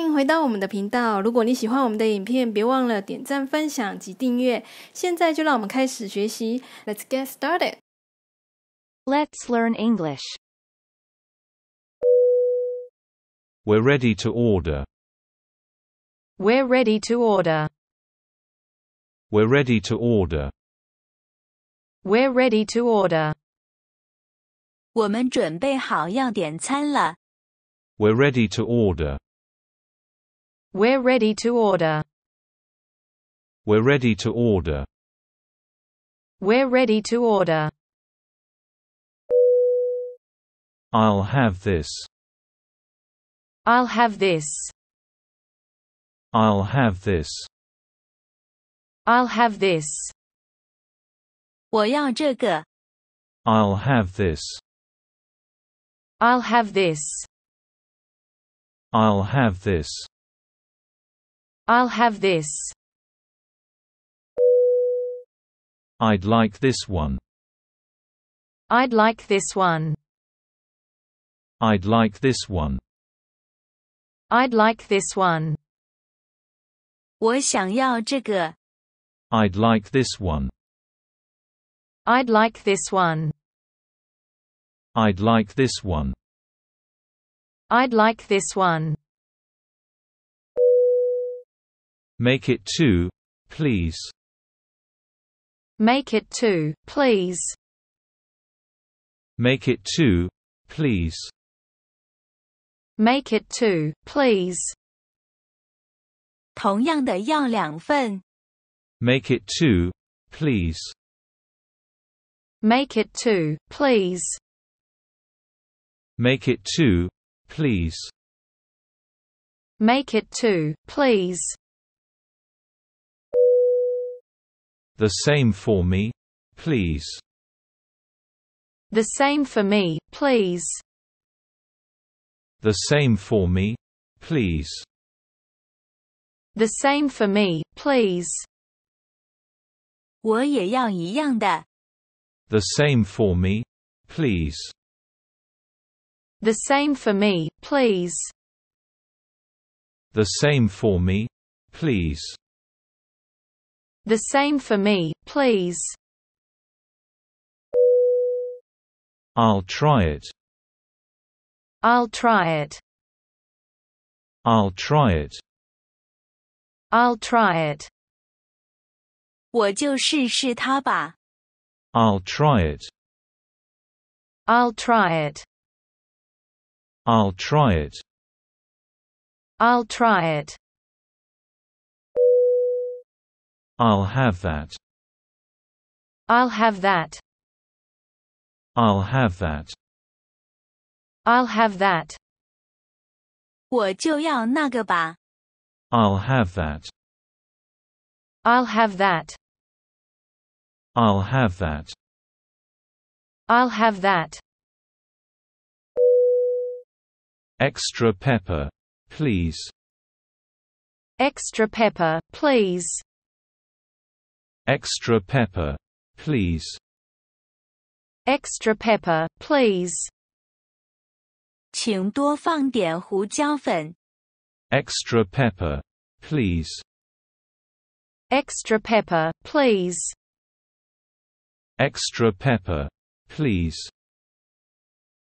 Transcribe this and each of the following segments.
欢迎回到我们的频道。如果你喜欢我们的影片，别忘了点赞、分享及订阅。现在就让我们开始学习。Let's get started. Let's learn English. We're ready to order. We're ready to order. We're ready to order. We're ready to order. 我们准备好要点餐了。We're ready to order. We're ready to order. We're ready to order. We're ready to order. I'll have this. I'll have this. I'll have this. I'll have this. i will have this. I'll have this. I'll have this. I'll have this. I'd like this one. I'd like this one. I'd like this one. I'd like this one. i would like this one. I'd like this one. I'd like this one. I'd like this one. Make it two, please. Make it two, please. Make it two, please. Make it two, please. Make it two, please. Make it two, please. Make it two, please. Make it two, please. The same for me, please. The same for me, please. The same for me, please. The same for me, please. 我也要一样的. The same for me, please. The same for me, please. The same for me, please. The same for me, please. I'll try it. I'll try it. I'll try it. I'll try it. 我就试试它吧. i will try it. I'll try it. I'll try it. I'll try it. I'll have that. I'll have that. I'll have that. I'll have that. i will have that. I'll have that. I'll have that. I'll have that. Extra pepper, please. Extra pepper, please. Extra pepper. Please. Extra pepper, please. 请多放点胡椒粉。Extra pepper, please. Extra pepper, please. Extra pepper, please.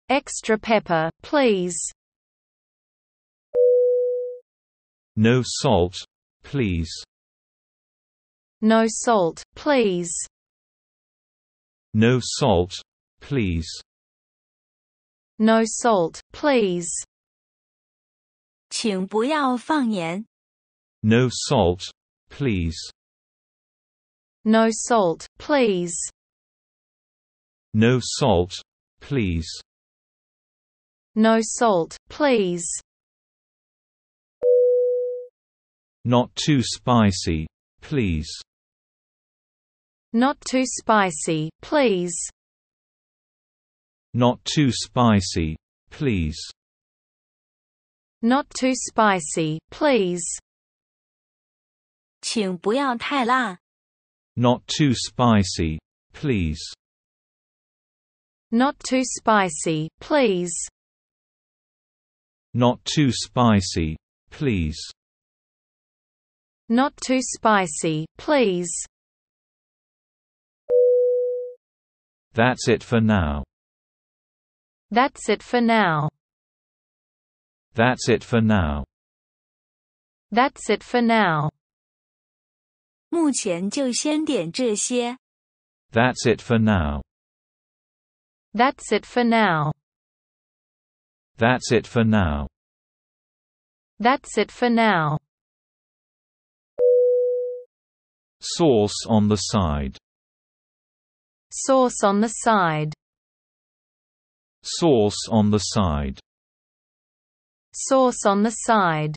Extra pepper, please. No salt, please. No salt, please. No salt, please. No salt, please. No salt, please. No salt, please. No salt, please. No salt, please. Not too spicy, please. Not too spicy, please. Not too spicy, please. Not too spicy, please. Not too spicy, please. Not too spicy, please. Not too spicy, please. Not too spicy, please. That's it for now. That's it for now. That's it for now. That's it for now. That's it for now. That's it for now. That's it for now. That's it for now. Source on the side Source on the side. Source on the side. Source on the side.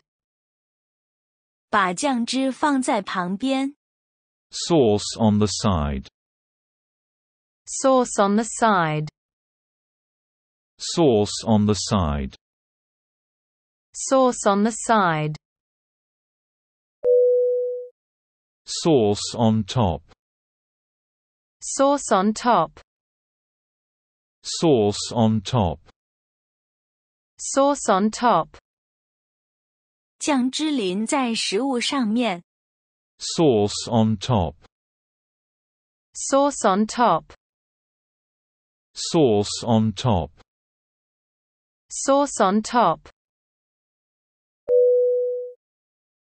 把酱汁放在旁边.把酱汁放在旁边。Source on the side. Source on the side. Source on the side. Source on the side. Source on top. Sauce on top. Sauce on top. Sauce on top. Sauce on top. Sauce on top. Sauce on top. Sauce on top.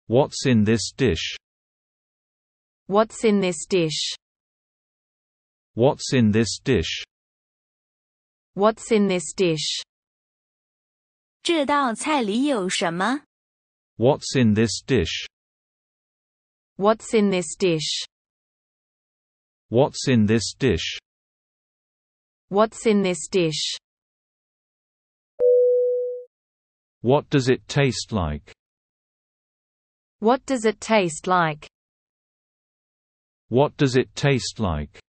What's in this dish? What's in this dish? What's in this dish? What's in this dish? 这道菜里有什么? What's in this dish? What's in this dish? What's in this dish? What's in this dish? What does it taste like? What does it taste like? What does it taste like?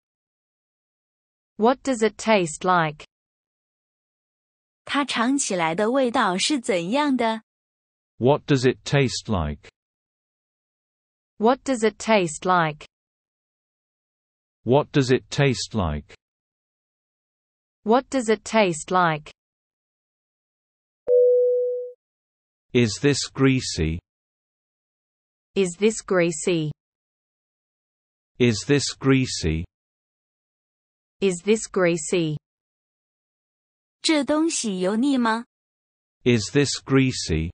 What does it taste like? 它尝起来的味道是怎样的？What does it taste like? What does it taste like? What does it taste like? What does it taste like? Is this greasy? Is this greasy? Is this greasy? Is this greasy? 这东西油腻吗? Is this greasy?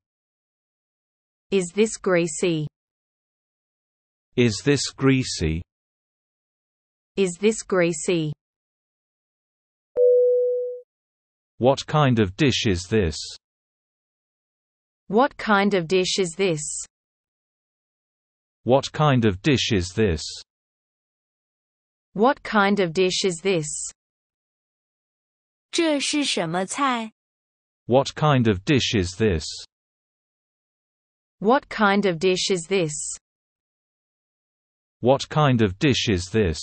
Is this greasy? Is this greasy? Is this greasy? What kind of dish is this? What kind of dish is this? What kind of dish is this? What kind of dish is this? 这是什么菜? What kind of dish is this? What kind of dish is this? What kind of dish is this?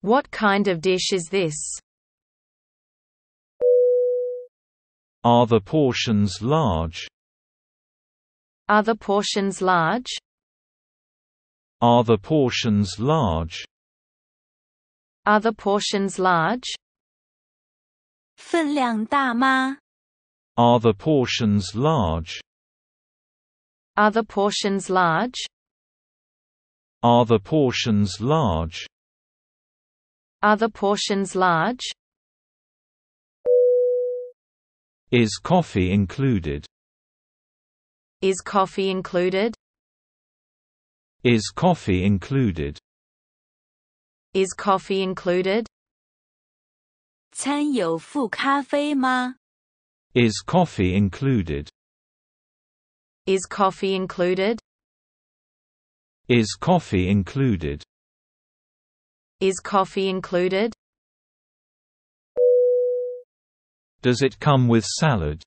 What kind of dish is this? Are the portions large? Are the portions large? Are the portions large? Are the portions large? 分量大吗? Are the portions large? Are the portions large? Are the portions large? Are the portions large? Is coffee included? Is coffee included? Is coffee included? Is coffee included? 餐有附咖啡吗? Is coffee included? Is coffee included? Is coffee included? Is coffee included? Does it come with salad?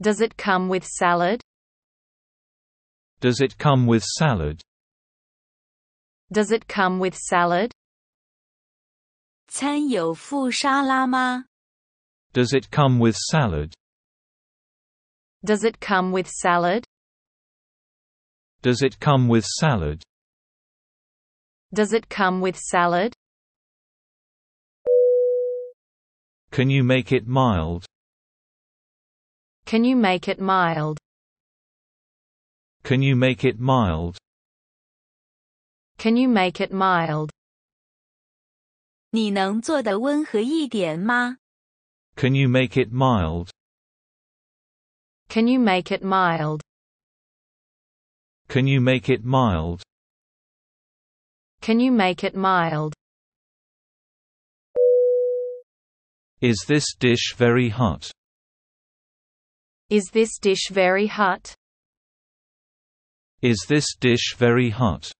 Does it come with salad? Does it come with salad? Does it come with salad? 餐有附沙拉吗? Does it come with salad? Does it come with salad? Does it come with salad? Does it come with salad? Can you make it mild? Can you make it mild? Can you make it mild? Can you make it mild? 你能做得温和一点吗? Can you make it mild? Can you make it mild? Can you make it mild? Can you make it mild? Is this dish very hot? Is this dish very hot? Is this dish very hot?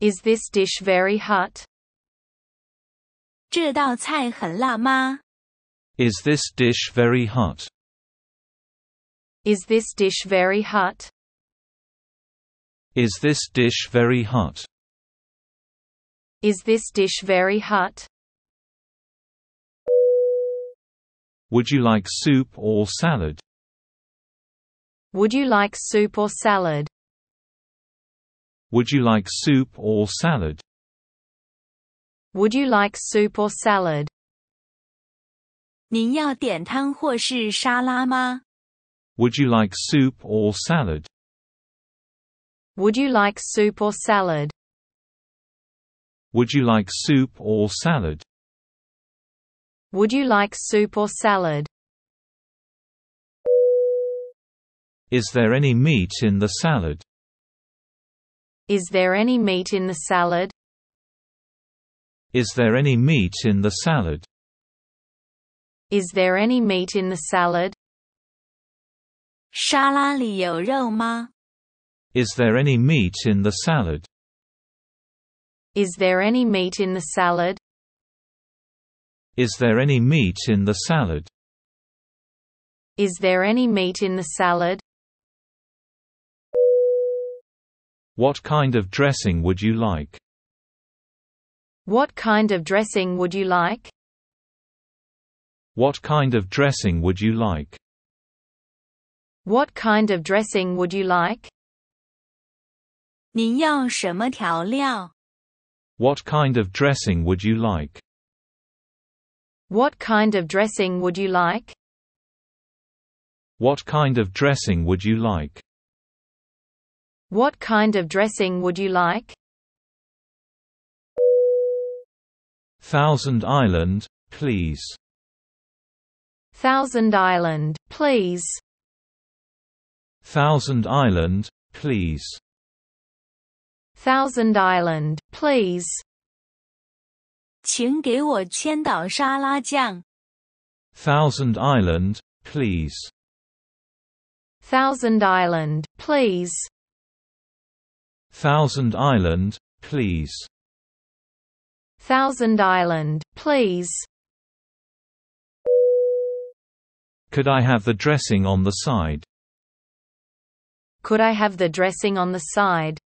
Is this dish very hot? 这道菜很辣吗? Is this dish very hot? Is this dish very hot? Is this dish very hot? Is this dish very hot? Would you like soup or salad? Would you like soup or salad? Would you like soup or salad? Would you like soup or salad? Would you like soup or salad? Would you like soup or salad? Would you like soup or salad? Would you like soup or salad? Is there any meat in the salad? Is there any meat in the salad? Is there any meat in the salad? Is there any meat in the salad? 沙拉里有肉吗? Is there any meat in the salad? Is there any meat in the salad? Is there any meat in the salad? Is there any meat in the salad? What kind of dressing would you like? What kind of dressing would you like? What kind of dressing would you like? What kind of dressing would you like? 您要什么调料? What kind of dressing would you like? What kind of dressing would you like? What kind of dressing would you like? What kind of dressing would you like? Thousand Island, please. Thousand Island, please. Thousand Island, please. Thousand Island, please. Thousand Island, please. Thousand Island, please. Thousand Island, please. Thousand Island, please. Could I have the dressing on the side? Could I have the dressing on the side?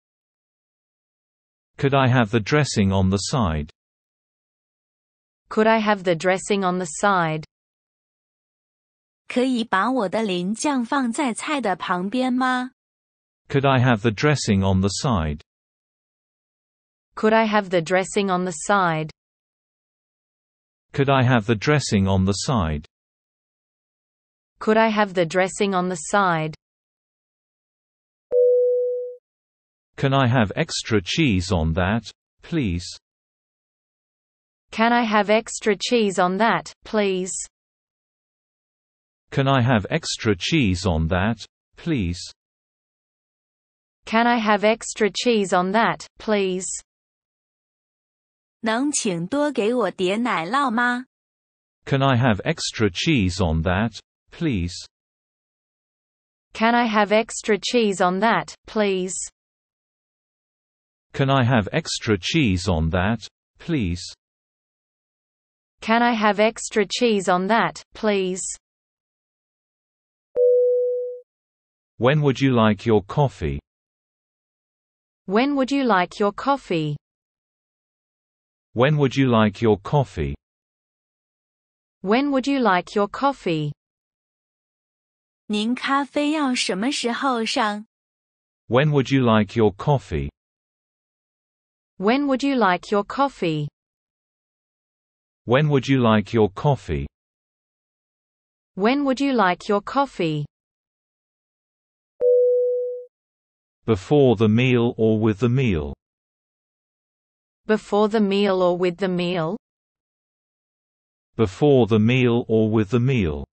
Could I have the dressing on the side? Could I have the dressing on the side? 可以把我的淋酱放在菜的旁边吗? Could I have the dressing on the side? Could I have the dressing on the side? Could I have the dressing on the side? Could I have the dressing on the side? Can I have extra cheese on that, please? Can I have extra cheese on that, please? Can I have extra cheese on that, please? Can I have extra cheese on that, please? 能请多给我点奶酪吗? Can I have extra cheese on that, please? Can I have extra cheese on that, please? Can I have extra cheese on that, please? Can I have extra cheese on that, please? When would you like your coffee? When would you like your coffee? When would you like your coffee? When would you like your coffee? 您咖啡要什么时候上? When would you like your coffee? When would you like your coffee? When would you like your coffee? When would you like your coffee? Before the meal or with the meal. Before the meal or with the meal. Before the meal or with the meal.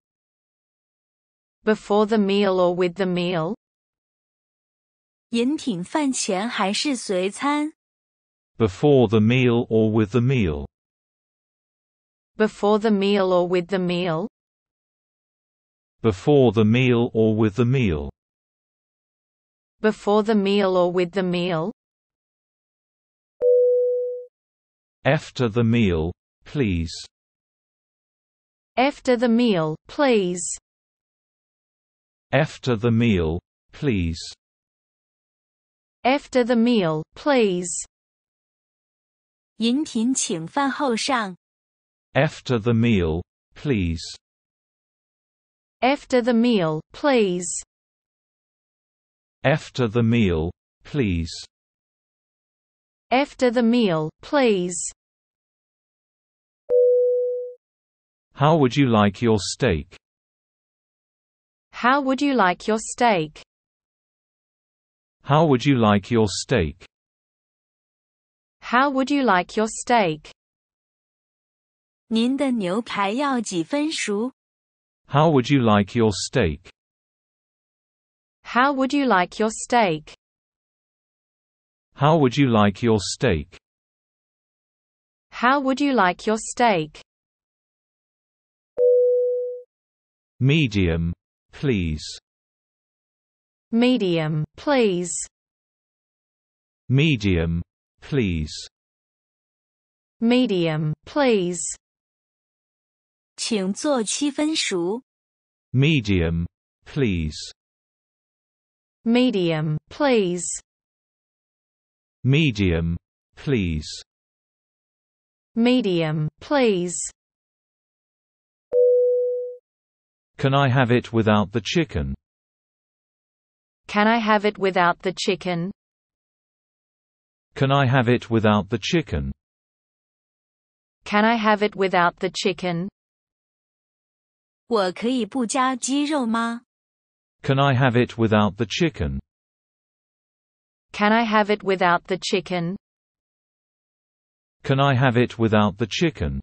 Before the meal or with the meal. 饮品饭前还是随餐? Before the meal or with the meal. Before the meal or with the meal. Before the meal or with the meal. Before the meal or with the meal? After the meal, please. After the meal, please. After the meal, please. After the meal, please. After the meal, please. After the meal, please. After the meal, please. After the meal, please. How would you like your steak? How would you like your steak? How would you like your steak? How would you like your steak? 您的牛排要几分熟? How would you like your steak? How would you like your steak? How would you like your steak? How would you like your steak? Medium, please. Medium, please. Medium, please. Medium, please. Medium, please. Medium, please. Medium, please. Medium, please. Can I have it without the chicken? Can I have it without the chicken? Can I have it without the chicken? Can I have it without the chicken? 我可以不加鸡肉吗? Can I have it without the chicken? Can I have it without the chicken? Can I have it without the chicken?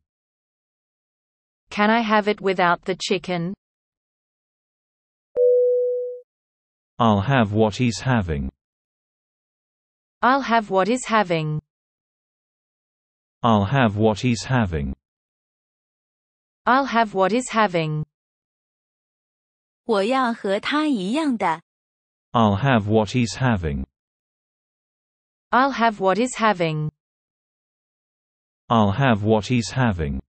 Can I have it without the chicken? I'll have what he's having. I'll have what is having. I'll have what he's having. I'll have what is having i will have what he's having. I'll have what he's having. I'll have what he's having.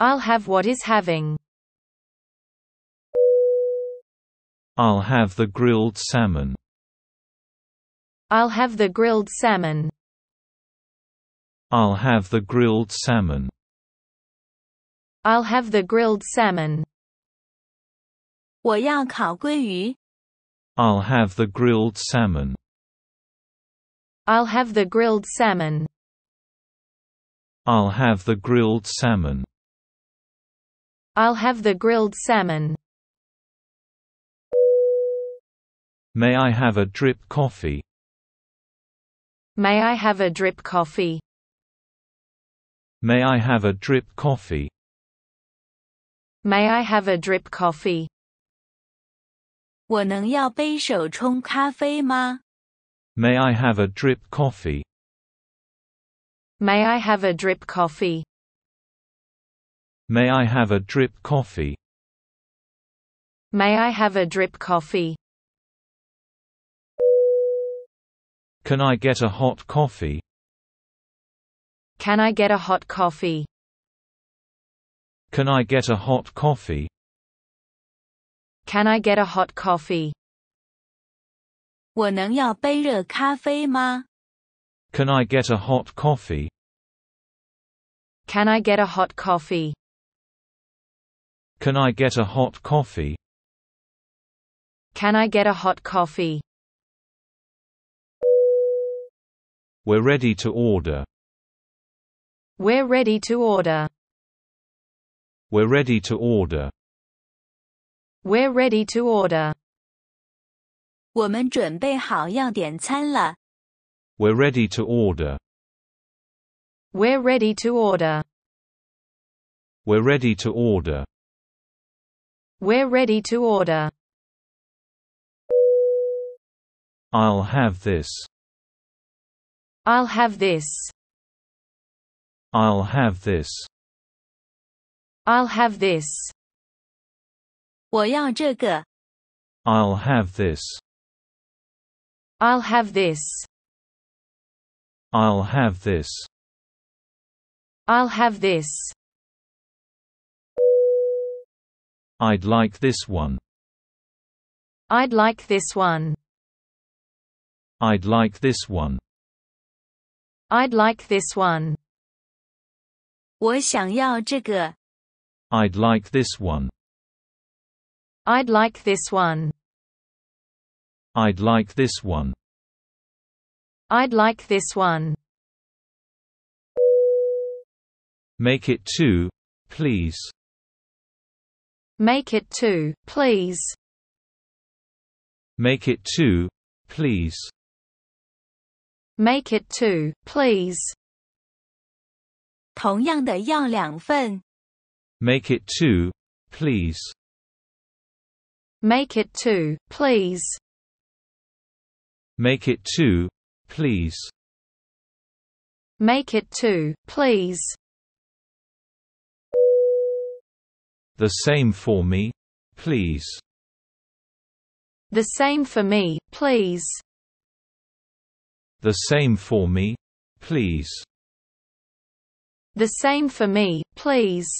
I'll have what he's having. I'll have the grilled salmon. I'll have the grilled salmon. I'll have the grilled salmon. I'll have the grilled salmon i will have the grilled salmon. I'll have the grilled salmon. I'll have the grilled salmon. I'll have the grilled salmon. May I have a drip coffee? May I have a drip coffee? May I have a drip coffee? May I have a drip coffee? May I have a drip coffee? May I have a drip coffee? May I have a drip coffee? May I have a drip coffee? Can I get a hot coffee? Can I get a hot coffee? Can I get a hot coffee? Can I get a hot coffee? 我能要杯热咖啡吗? Can I get a hot coffee? Can I get a hot coffee? Can I get a hot coffee? Can I get a hot coffee? We're ready to order. We're ready to order. We're ready to order. We're ready to order. 我们准备好要点餐了。We're ready to order. We're ready to order. We're ready to order. We're ready to order. I'll have this. I'll have this. I'll have this. I'll have this i will have this. I'll have this. I'll have this. I'll have this. I'd like this one. I'd like this one. I'd like this one. I'd like this one. I would like this one. I'd like this one. I'd like this one. I'd like this one. Make it two, please. Make it two, please. Make it two, please. Make it two, please. 同样的要两份。Make it two, please. Make it two, please. Make it two, please. Make it two, please. The same for me, please. The same for me, please. The same for me, please. The same for me, please.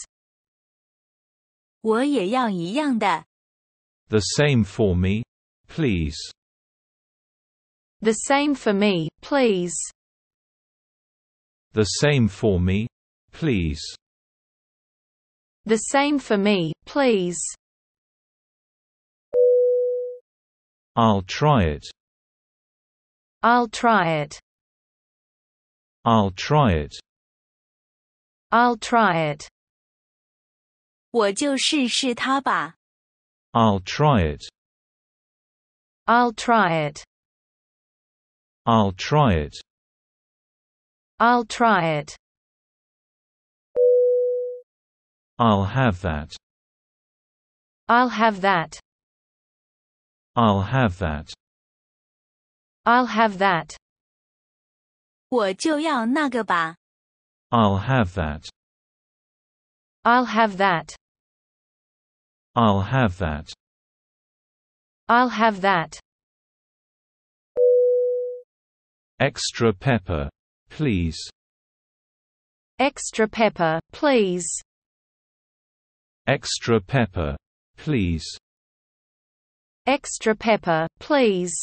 我也要一样的。the same for me, please. The same for me, please. The same for me, please. The same for me, please. I'll try it. I'll try it. I'll try it. I'll try it. it. I'll try it. I'll try it. I'll try it. I'll try it. I'll have that. I'll have that. I'll have that. I'll have that. 我就要那个吧。I'll have that. I'll have that. I'll have that. I'll have that. Extra pepper, please. Extra pepper, please. Extra pepper, please. Extra pepper, please.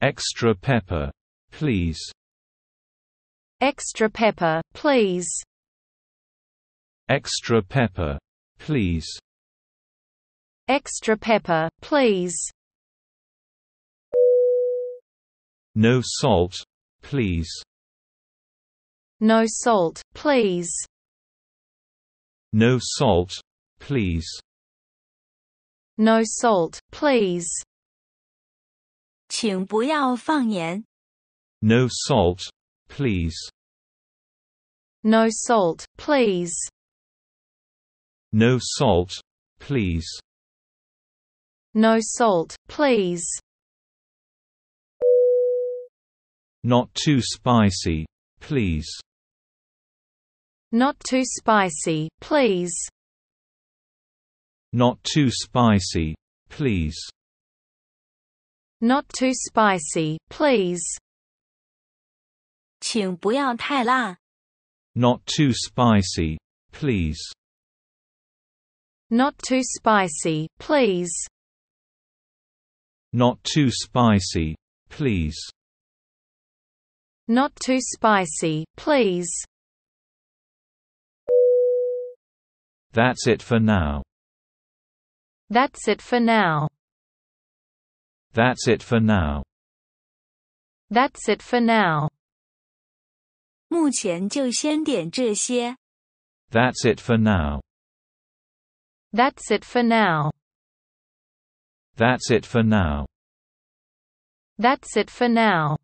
Extra pepper, please. Extra pepper, please. Extra pepper. Please. Extra pepper, please. No salt, please. No salt, please. No salt, please. No salt, please. No salt, please. No salt, please. No salt, please. No salt, please. Not too spicy, please. Not too spicy, please. Not too spicy, please. Not too spicy, please. 请不要太辣。Not too spicy, please. Not too spicy, please. Not too spicy, please. Not too spicy, please. That's it for now. That's it for now. That's it for now. That's it for now. 目前就先点这些。That's it for now. That's it for now. That's it for now. That's it for now.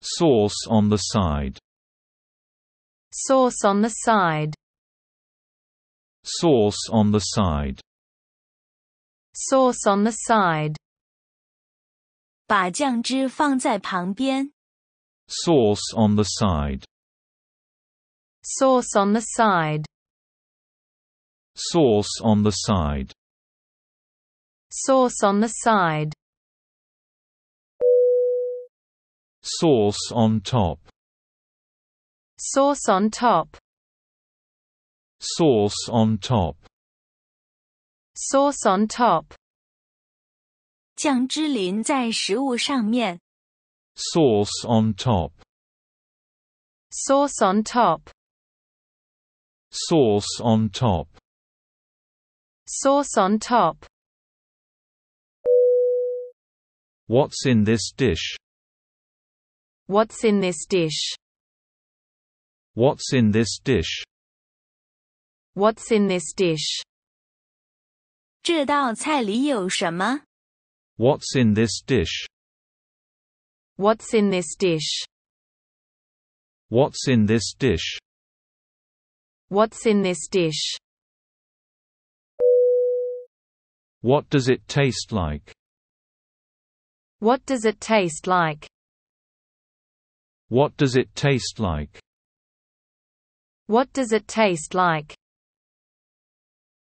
Sauce on the side. Sauce on the side. Sauce on the side. Sauce on the side. Sauce on the side. Sauce on the side. Sauce on the side. Sauce on the side. Sauce on top. Sauce on top. Sauce on top. Sauce on top. Sauce on top. Sauce on top. Sauce on top. Sauce on top What's in this dish? What's in this dish? What's in this dish? What's in this dish? 这道菜里有什么? What's in this dish? What's in this dish? What's in this dish? What's in this dish? What does it taste like? What does it taste like? What does it taste like? What does it taste like?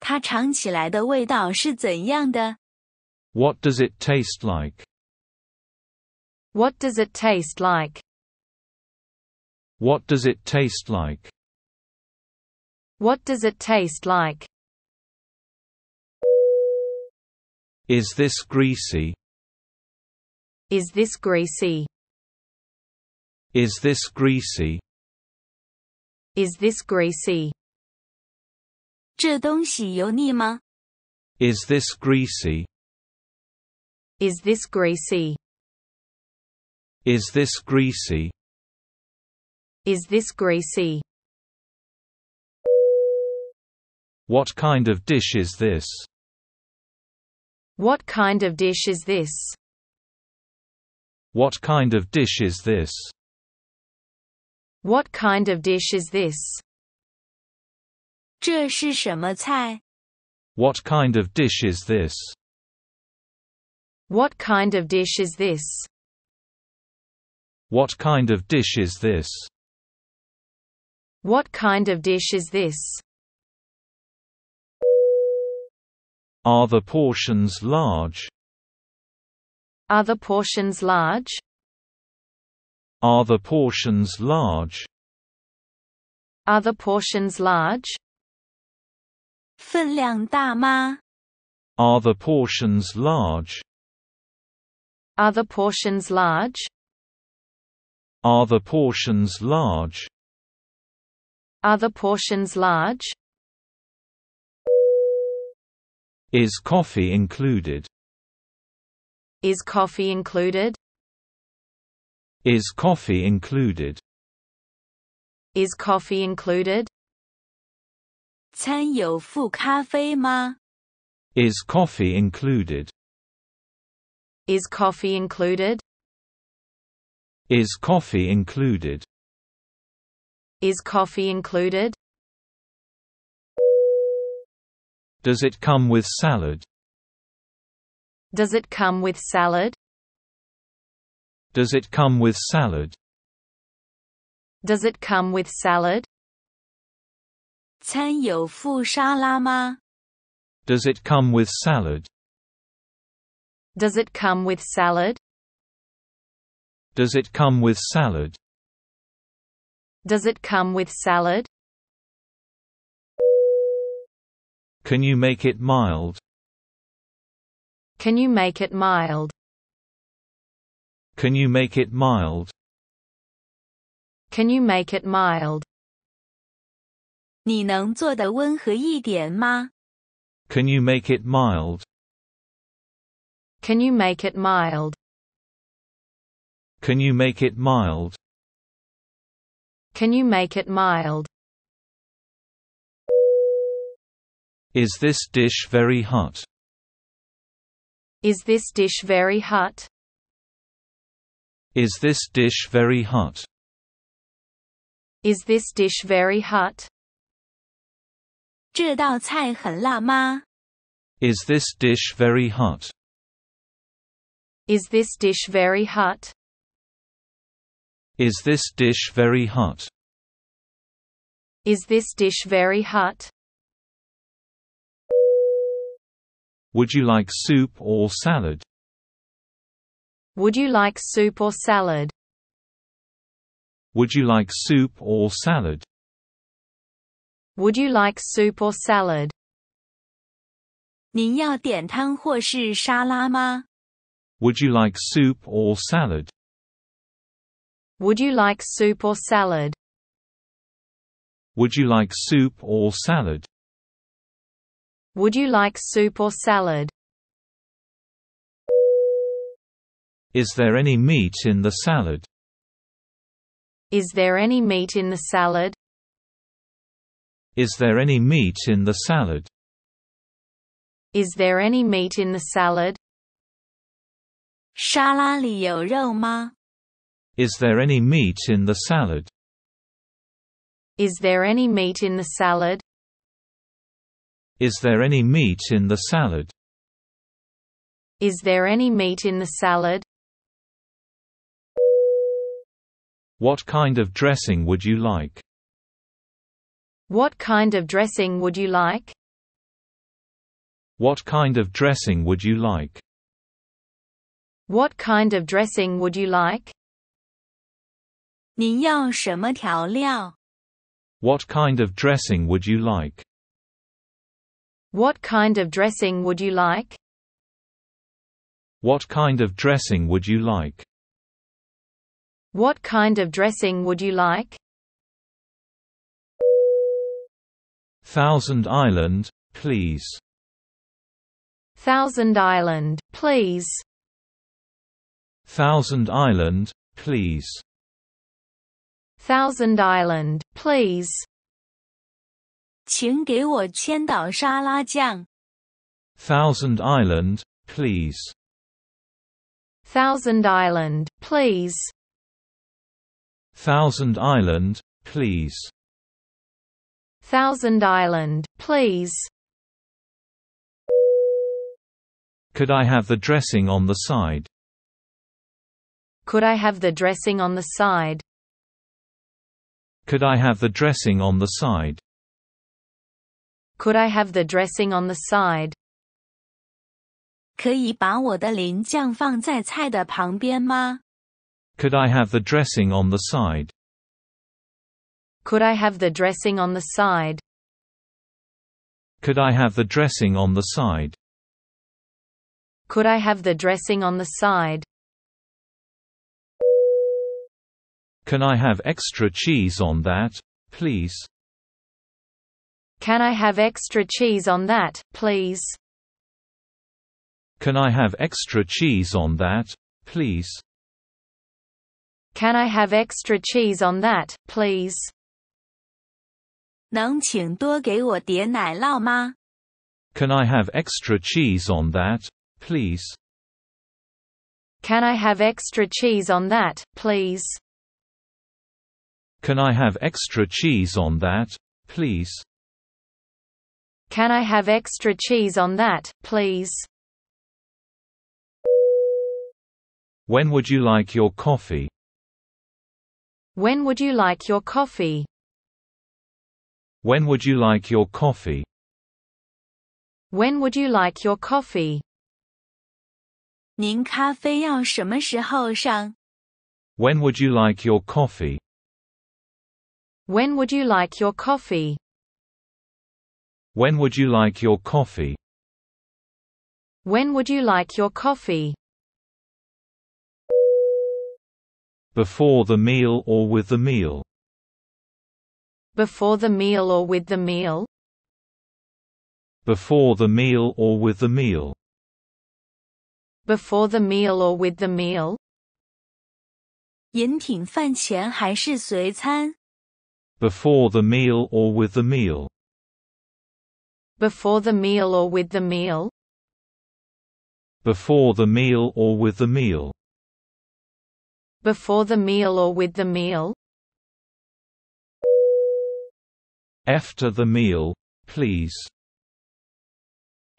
What does it taste like? What does it taste like? What does it taste like? What does it taste like? Is this greasy? Is this greasy? Is this greasy? Is this greasy? 这东西油腻吗? Is this greasy? Is this greasy? Is this greasy? Is this greasy? What kind of dish is this? What kind of dish is this? What kind of dish is this? What kind of dish is this? 这是什么菜? What kind of dish is this? What kind of dish is this? What kind of dish is this? What kind of dish is this? Are the portions large? Are the portions large? Are the portions large? Are the portions large? 分量大吗? Are the portions large? Are the portions large? Are the portions large? Are the portions large? Is coffee included? Is coffee included? Is coffee included? Is coffee included? 餐有附咖啡吗? Is coffee included? Is coffee included? Is coffee included? Is coffee included? Does it come with salad? Does it come with salad? Does it come with salad? Does it come with salad? 餐有附沙拉吗? Does it come with salad? Does it come with salad? Does it come with salad? Does it come with salad? Can you make it mild? Can you make it mild? Can you make it mild? Can you make it mild? 你能做得温和一点吗? Can you make it mild? Can you make it mild? Can you make it mild? Can you make it mild? Is this dish very hot? Is this dish very hot? Is this dish very hot? Is this dish very hot? 这道菜很辣吗? Is this dish very hot? Is this dish very hot? Is this dish very hot? Is this dish very hot? Would you like soup or salad? Would you like soup or salad? Would you like soup or salad? Would you like soup or salad? 您要点汤或是沙拉吗? Would you like soup or salad? Would you like soup or salad? Would you like soup or salad? Would you like soup or salad? Is there any meat in the salad? Is there any meat in the salad? Is there any meat in the salad? Is there any meat in the salad? 沙拉里有肉吗? Is there any meat in the salad? Is there any meat in the salad? Is there any meat in the salad? Is there any meat in the salad? What kind of dressing would you like? What kind of dressing would you like? What kind of dressing would you like? What kind of dressing would you like? 您要什么调料? What kind of dressing would you like? What kind of dressing would you like? What kind of dressing would you like? What kind of dressing would you like? Thousand Island, please. Thousand Island, please. Thousand Island, please. Thousand Island, please. Thousand Island, please. Thousand Island, please. Thousand Island, please. Thousand Island, please. Could I have the dressing on the side? Could I have the dressing on the side? Could I have the dressing on the side? Could I have the dressing on the side? Could I have the dressing on the side? Could I have the dressing on the side? Could I have the dressing on the side? Could I have the dressing on the side? Can I have extra cheese on that, please? Can I have extra cheese on that, please? Can I have extra cheese on that, please? Can I have extra cheese on that, please? Can I have extra cheese on that, please? Can I have extra cheese on that, please? Can I have extra cheese on that, please? Can I have extra cheese on that, please? When would you like your coffee? When would you like your coffee? When would you like your coffee? When would you like your coffee? When would you like your coffee? When would you like your coffee? When would you like your coffee? When would you like your coffee? Before the meal or with the meal? Before the meal or with the meal? Before the meal or with the meal? Before the meal or with the meal? 饮品饭前还是随餐? Before the meal or with the meal? Before the meal or with the meal? Before the meal or with the meal? Before the meal or with the meal? After the meal, please.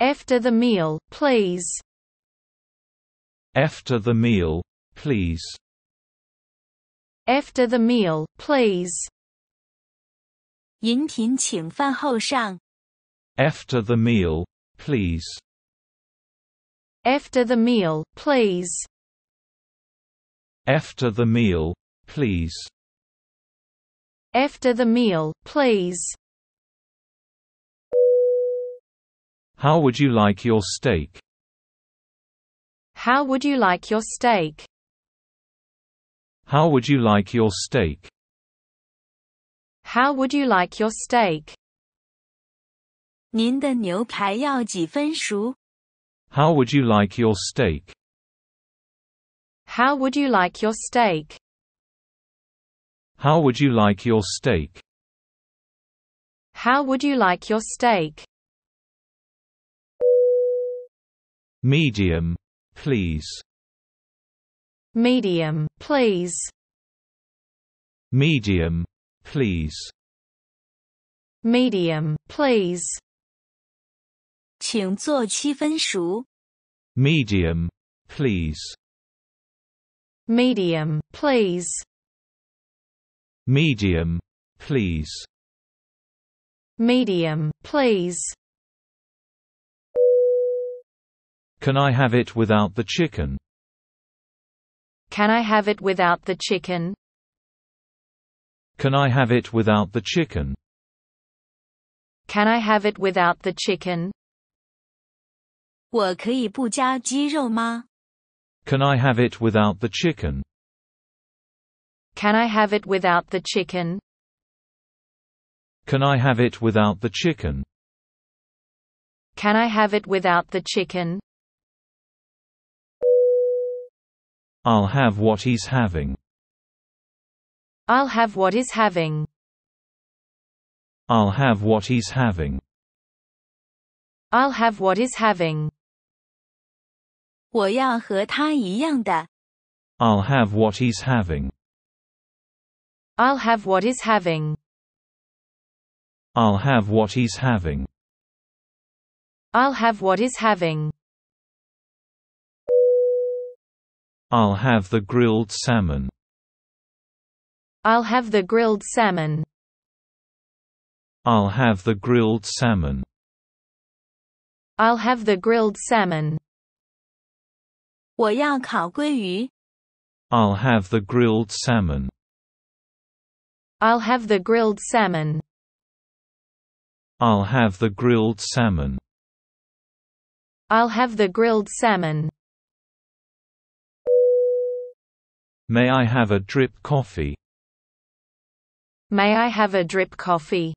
After the meal, please. After the meal, please. After the meal, please. 饮品请饭后上。after the meal, please. After the meal, please. After the meal, please. After the meal, please. How would you like your steak? How would you like your steak? How would you like your steak? How would you like your steak? 您的牛排要几分熟？How would you like your steak? How would you like your steak? How would you like your steak? How would you like your steak? Medium, please. Medium, please. Medium, please. Medium, please. 请做七分熟。Medium, please. Medium, please. Medium, please. Medium, please. Can I have it without the chicken? Can I have it without the chicken? Can I have it without the chicken? Can I have it without the chicken? Can I have it without the chicken? Can I have it without the chicken? Can I have it without the chicken? Can I have it without the chicken? I'll have what he's having. I'll have what he's having. I'll have what he's having. I'll have what he's having i will have what he's having. I'll have what he's having. I'll have what he's having. I'll have what he's having. I'll have the grilled salmon. I'll have the grilled salmon. I'll have the grilled salmon. I'll have the grilled salmon i will have the grilled salmon. I'll have the grilled salmon. I'll have the grilled salmon. I'll have the grilled salmon. May I have a drip coffee? May I have a drip coffee?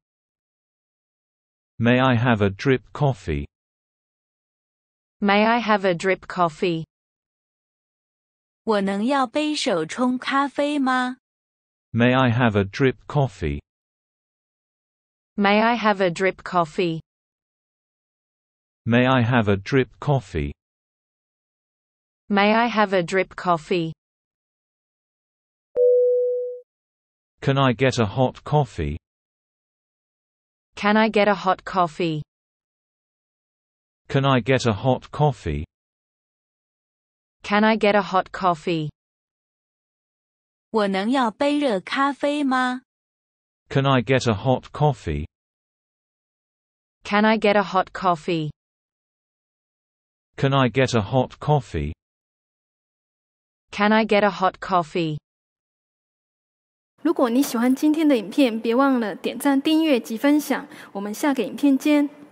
May I have a drip coffee? May I have a drip coffee? May I have a drip coffee? May I have a drip coffee? May I have a drip coffee? May I have a drip coffee? Can I get a hot coffee? Can I get a hot coffee? Can I get a hot coffee? Can I get a hot coffee? 我能要杯热咖啡吗? Can I get a hot coffee? Can I get a hot coffee? Can I get a hot coffee? Can I get a hot coffee? 如果你喜欢今天的影片，别忘了点赞、订阅及分享。我们下个影片见。